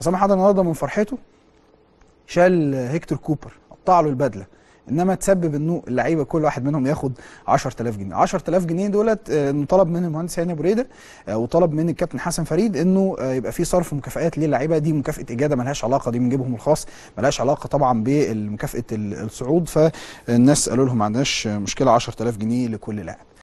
عصام حضر النهارده من فرحته شال هيكتور كوبر قطع له البدله انما تسبب انه اللعيبه كل واحد منهم ياخد 10000 جنيه 10000 جنيه دولت آه، طلب من المهندس هاني ابو ريده آه، وطلب من الكابتن حسن فريد انه آه، يبقى في صرف مكافئات للعيبه دي مكافاه اجاده ملهاش علاقه دي من جيبهم الخاص ملهاش علاقه طبعا بمكافاه الصعود فالناس قالوا لهم ما عندناش مشكله 10000 جنيه لكل لاعب